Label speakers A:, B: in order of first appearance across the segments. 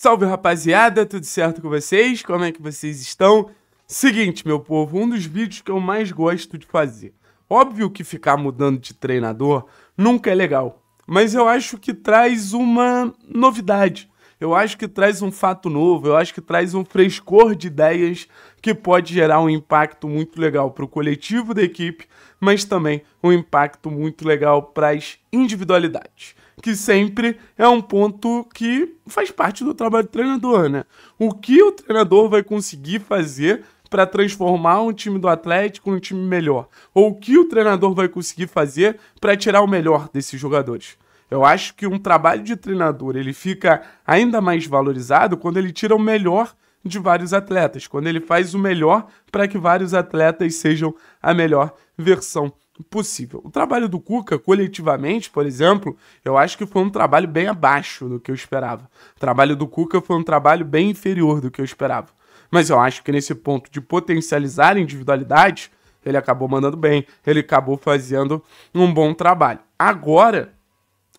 A: Salve rapaziada, tudo certo com vocês? Como é que vocês estão? Seguinte, meu povo, um dos vídeos que eu mais gosto de fazer. Óbvio que ficar mudando de treinador nunca é legal, mas eu acho que traz uma novidade. Eu acho que traz um fato novo, eu acho que traz um frescor de ideias que pode gerar um impacto muito legal para o coletivo da equipe, mas também um impacto muito legal para as individualidades que sempre é um ponto que faz parte do trabalho do treinador, né? O que o treinador vai conseguir fazer para transformar um time do Atlético num time melhor? Ou o que o treinador vai conseguir fazer para tirar o melhor desses jogadores? Eu acho que um trabalho de treinador ele fica ainda mais valorizado quando ele tira o melhor de vários atletas, quando ele faz o melhor para que vários atletas sejam a melhor versão possível. O trabalho do Cuca, coletivamente, por exemplo, eu acho que foi um trabalho bem abaixo do que eu esperava. O trabalho do Cuca foi um trabalho bem inferior do que eu esperava. Mas eu acho que nesse ponto de potencializar a individualidade, ele acabou mandando bem, ele acabou fazendo um bom trabalho. Agora,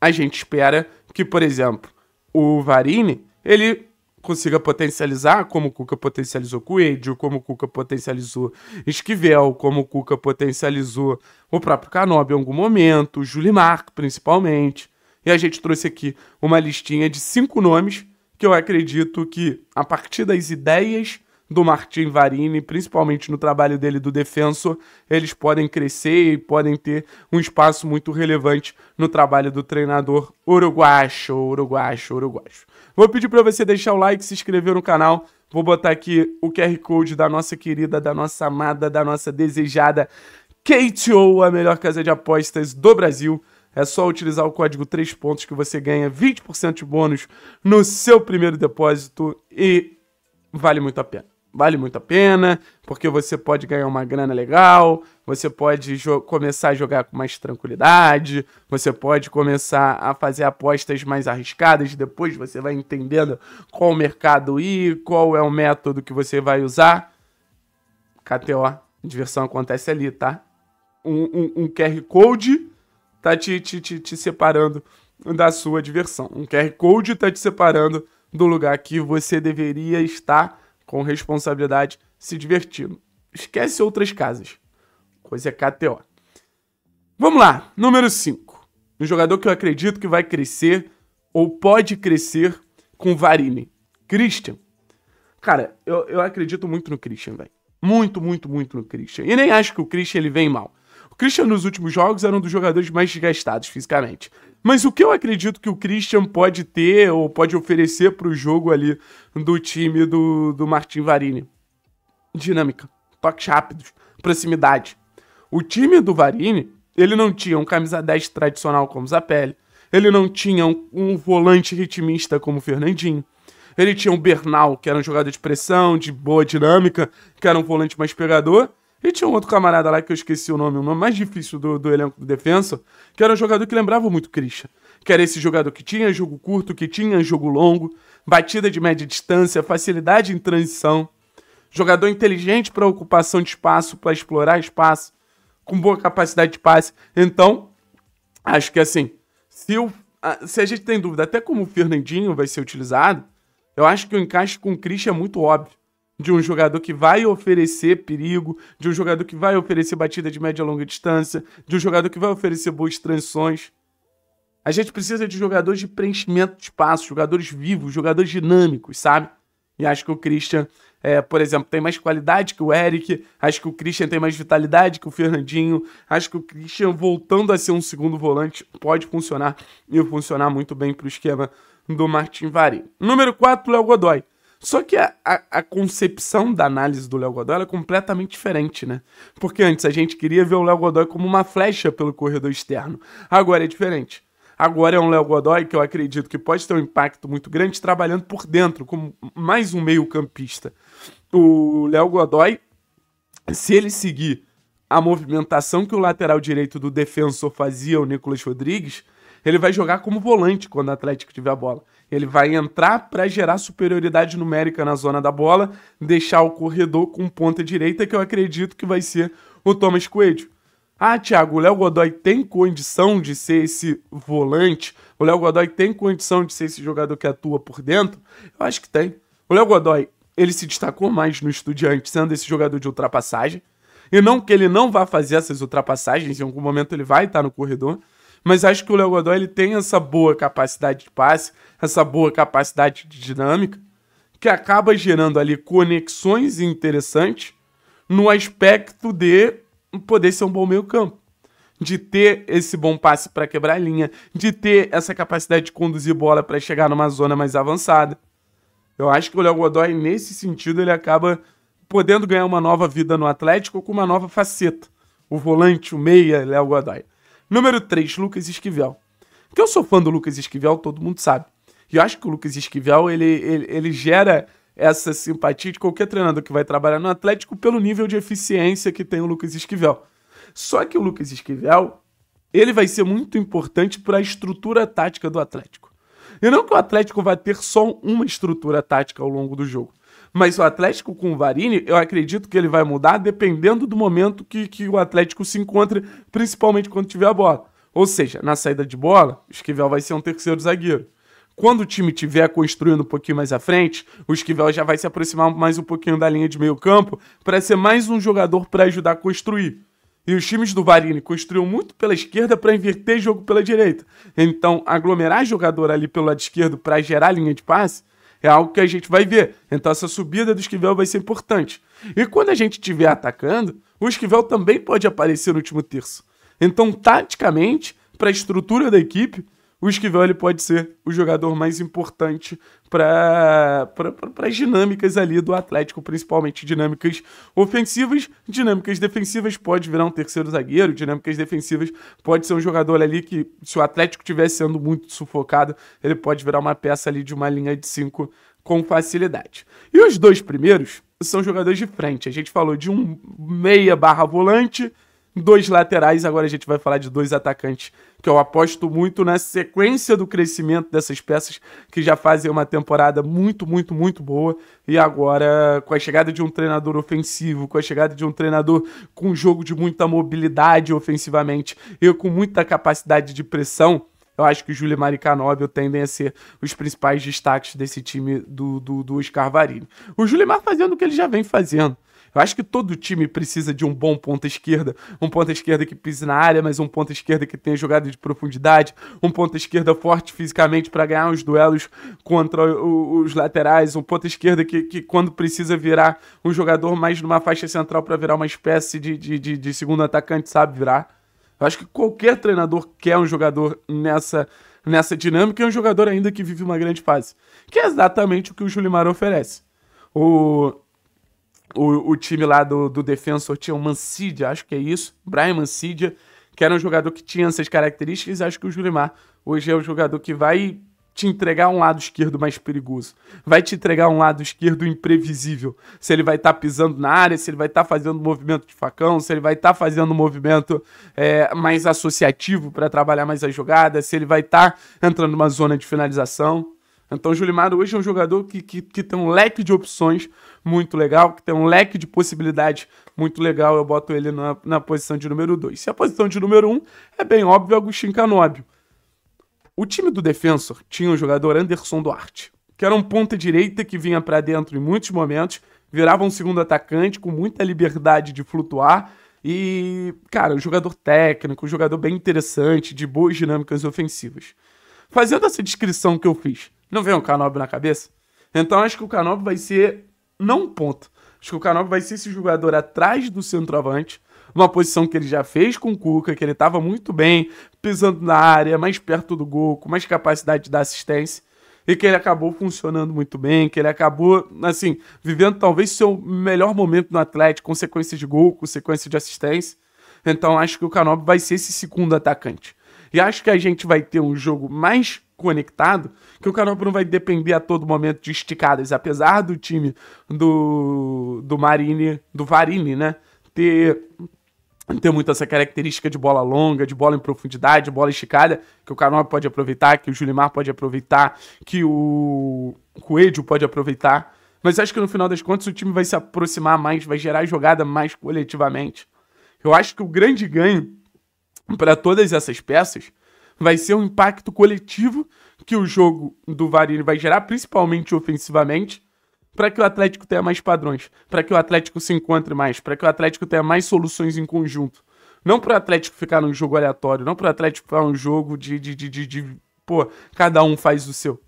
A: a gente espera que, por exemplo, o Varini, ele consiga potencializar, como o Cuca potencializou Coelho, como o Cuca potencializou Esquivel, como o Cuca potencializou o próprio Canob em algum momento, o Julimar, principalmente. E a gente trouxe aqui uma listinha de cinco nomes que eu acredito que, a partir das ideias do Martin Varini, principalmente no trabalho dele do defenso, eles podem crescer e podem ter um espaço muito relevante no trabalho do treinador uruguaio, uruguaio, uruguaio. Vou pedir para você deixar o like, se inscrever no canal, vou botar aqui o QR Code da nossa querida, da nossa amada, da nossa desejada KTO, a melhor casa de apostas do Brasil. É só utilizar o código 3 pontos que você ganha 20% de bônus no seu primeiro depósito e vale muito a pena vale muito a pena, porque você pode ganhar uma grana legal, você pode começar a jogar com mais tranquilidade, você pode começar a fazer apostas mais arriscadas, depois você vai entendendo qual mercado ir, qual é o método que você vai usar. KTO, diversão acontece ali, tá? Um, um, um QR Code tá te, te, te, te separando da sua diversão. Um QR Code tá te separando do lugar que você deveria estar com responsabilidade, se divertindo. Esquece outras casas. Coisa é KTO. Vamos lá, número 5. Um jogador que eu acredito que vai crescer ou pode crescer com Varine. Christian. Cara, eu, eu acredito muito no Christian, velho. Muito, muito, muito no Christian. E nem acho que o Christian ele vem mal. O Christian nos últimos jogos era um dos jogadores mais desgastados fisicamente. Mas o que eu acredito que o Christian pode ter ou pode oferecer para o jogo ali do time do, do Martin Varini? Dinâmica, toques rápidos, proximidade. O time do Varini, ele não tinha um camisa 10 tradicional como Zapelli, ele não tinha um, um volante ritmista como Fernandinho, ele tinha um Bernal, que era um jogador de pressão, de boa dinâmica, que era um volante mais pegador, e tinha um outro camarada lá que eu esqueci o nome, o nome mais difícil do, do elenco do defensa, que era um jogador que lembrava muito Christian. Que era esse jogador que tinha jogo curto, que tinha jogo longo, batida de média distância, facilidade em transição, jogador inteligente para ocupação de espaço, para explorar espaço, com boa capacidade de passe. Então, acho que assim, se, o se a gente tem dúvida até como o Fernandinho vai ser utilizado, eu acho que o encaixe com o Christian é muito óbvio de um jogador que vai oferecer perigo, de um jogador que vai oferecer batida de média e longa distância, de um jogador que vai oferecer boas transições. A gente precisa de jogadores de preenchimento de espaço, jogadores vivos, jogadores dinâmicos, sabe? E acho que o Christian, é, por exemplo, tem mais qualidade que o Eric, acho que o Christian tem mais vitalidade que o Fernandinho, acho que o Christian, voltando a ser um segundo volante, pode funcionar e funcionar muito bem para o esquema do Martin Varim. Número 4, Léo Godoy. Só que a, a, a concepção da análise do Léo Godoy é completamente diferente, né? Porque antes a gente queria ver o Léo Godoy como uma flecha pelo corredor externo. Agora é diferente. Agora é um Léo Godoy que eu acredito que pode ter um impacto muito grande trabalhando por dentro, como mais um meio-campista. O Léo Godoy, se ele seguir a movimentação que o lateral direito do defensor fazia, o Nicolas Rodrigues, ele vai jogar como volante quando o Atlético tiver a bola. Ele vai entrar para gerar superioridade numérica na zona da bola, deixar o corredor com ponta direita, que eu acredito que vai ser o Thomas Coelho. Ah, Thiago, o Léo Godoy tem condição de ser esse volante? O Léo Godoy tem condição de ser esse jogador que atua por dentro? Eu acho que tem. O Léo Godoy, ele se destacou mais no Estudiante, sendo esse jogador de ultrapassagem. E não que ele não vá fazer essas ultrapassagens, em algum momento ele vai estar no corredor. Mas acho que o Léo Godoy ele tem essa boa capacidade de passe, essa boa capacidade de dinâmica, que acaba gerando ali conexões interessantes no aspecto de poder ser um bom meio-campo. De ter esse bom passe para quebrar a linha, de ter essa capacidade de conduzir bola para chegar numa zona mais avançada. Eu acho que o Léo Godoy, nesse sentido, ele acaba podendo ganhar uma nova vida no Atlético com uma nova faceta. O volante, o meia, Léo Godoy. Número 3, Lucas Esquivel. Que eu sou fã do Lucas Esquivel, todo mundo sabe. E eu acho que o Lucas Esquivel, ele, ele, ele gera essa simpatia de qualquer treinador que vai trabalhar no Atlético pelo nível de eficiência que tem o Lucas Esquivel. Só que o Lucas Esquivel, ele vai ser muito importante para a estrutura tática do Atlético. E não que o Atlético vai ter só uma estrutura tática ao longo do jogo. Mas o Atlético com o Varini, eu acredito que ele vai mudar dependendo do momento que, que o Atlético se encontre, principalmente quando tiver a bola. Ou seja, na saída de bola, o Esquivel vai ser um terceiro zagueiro. Quando o time tiver construindo um pouquinho mais à frente, o Esquivel já vai se aproximar mais um pouquinho da linha de meio campo para ser mais um jogador para ajudar a construir. E os times do Varini construíram muito pela esquerda para inverter jogo pela direita. Então, aglomerar jogador ali pelo lado esquerdo para gerar linha de passe é algo que a gente vai ver. Então essa subida do Esquivel vai ser importante. E quando a gente estiver atacando, o Esquivel também pode aparecer no último terço. Então, taticamente, para a estrutura da equipe, o Esquivel ele pode ser o jogador mais importante para pra, as dinâmicas ali do Atlético, principalmente dinâmicas ofensivas, dinâmicas defensivas, pode virar um terceiro zagueiro, dinâmicas defensivas, pode ser um jogador ali que, se o Atlético estiver sendo muito sufocado, ele pode virar uma peça ali de uma linha de cinco com facilidade. E os dois primeiros são jogadores de frente. A gente falou de um meia barra volante dois laterais. Agora a gente vai falar de dois atacantes, que eu aposto muito na sequência do crescimento dessas peças, que já fazem uma temporada muito, muito, muito boa. E agora, com a chegada de um treinador ofensivo, com a chegada de um treinador com um jogo de muita mobilidade ofensivamente e com muita capacidade de pressão eu acho que o Júlio Maricanóbio tendem a ser os principais destaques desse time do, do, do Oscar Varini. O Julimar fazendo o que ele já vem fazendo. Eu acho que todo time precisa de um bom ponta esquerda, um ponta esquerda que pise na área, mas um ponta esquerda que tenha jogada de profundidade, um ponta esquerda forte fisicamente para ganhar os duelos contra os laterais, um ponta esquerda que, que quando precisa virar um jogador mais numa faixa central para virar uma espécie de, de, de, de segundo atacante, sabe virar. Eu acho que qualquer treinador quer um jogador nessa, nessa dinâmica e é um jogador ainda que vive uma grande fase. Que é exatamente o que o Julimar oferece. O, o, o, time lá do, do Defensor tinha o Mancidia, acho que é isso, Brian Mancidia, que era um jogador que tinha essas características. Acho que o Julimar hoje é o jogador que vai te entregar um lado esquerdo mais perigoso, vai te entregar um lado esquerdo imprevisível. Se ele vai estar tá pisando na área, se ele vai estar tá fazendo movimento de facão, se ele vai estar tá fazendo movimento é, mais associativo para trabalhar mais a jogada, se ele vai estar tá entrando numa zona de finalização. Então o Julimar hoje é um jogador que, que, que, tem um leque de opções muito legal, que tem um leque de possibilidades muito legal. Eu boto ele na, na posição de número 2. Se a posição de número 1 um é bem óbvio, Agostinho Canóbio. O time do Defensor tinha o jogador Anderson Duarte, que era um ponta direita que vinha para dentro em muitos momentos, virava um segundo atacante com muita liberdade de flutuar e, cara, um jogador técnico, um jogador bem interessante, de boas dinâmicas ofensivas. Fazendo essa descrição que eu fiz, não vem o um na cabeça? Então acho que o Canobi vai ser não um ponto. Acho que o Canobi vai ser esse jogador atrás do centroavante, uma posição que ele já fez com o Cuca, que ele estava muito bem, pisando na área, mais perto do gol, com mais capacidade de dar assistência, e que ele acabou funcionando muito bem, que ele acabou, assim, vivendo talvez seu melhor momento no Atlético, com sequência de gol, com sequência de assistência. Então acho que o Canobi vai ser esse segundo atacante. E acho que a gente vai ter um jogo mais conectado, que o Canobi não vai depender a todo momento de esticadas, apesar do time do do Marini, do Varini, né, ter tem muito essa característica de bola longa, de bola em profundidade, de bola esticada, que o Canob pode aproveitar, que o Julimar pode aproveitar, que o Coelho pode aproveitar. Mas acho que no final das contas o time vai se aproximar mais, vai gerar jogada mais coletivamente. Eu acho que o grande ganho para todas essas peças vai ser o impacto coletivo que o jogo do Varini vai gerar, principalmente ofensivamente, para que o Atlético tenha mais padrões, para que o Atlético se encontre mais, para que o Atlético tenha mais soluções em conjunto. Não para o Atlético ficar num jogo aleatório, não para o Atlético ficar um jogo de, de, de, de, de. Pô, cada um faz o seu.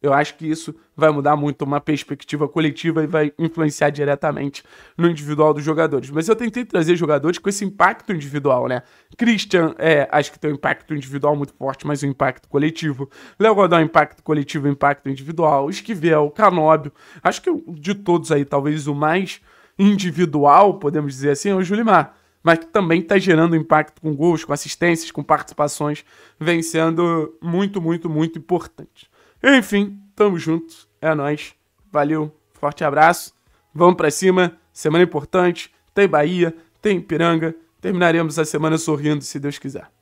A: Eu acho que isso vai mudar muito uma perspectiva coletiva e vai influenciar diretamente no individual dos jogadores. Mas eu tentei trazer jogadores com esse impacto individual, né? Christian, é, acho que tem um impacto individual muito forte, mas um impacto coletivo. Léo Godão, impacto coletivo, impacto individual. Esquivel, Canóbio. Acho que de todos aí, talvez o mais individual, podemos dizer assim, é o Julimar mas que também está gerando impacto com gols, com assistências, com participações, vem sendo muito, muito, muito importante. Enfim, tamo junto. É nóis. Valeu, forte abraço. Vamos pra cima. Semana importante. Tem Bahia, tem Piranga. Terminaremos a semana sorrindo, se Deus quiser.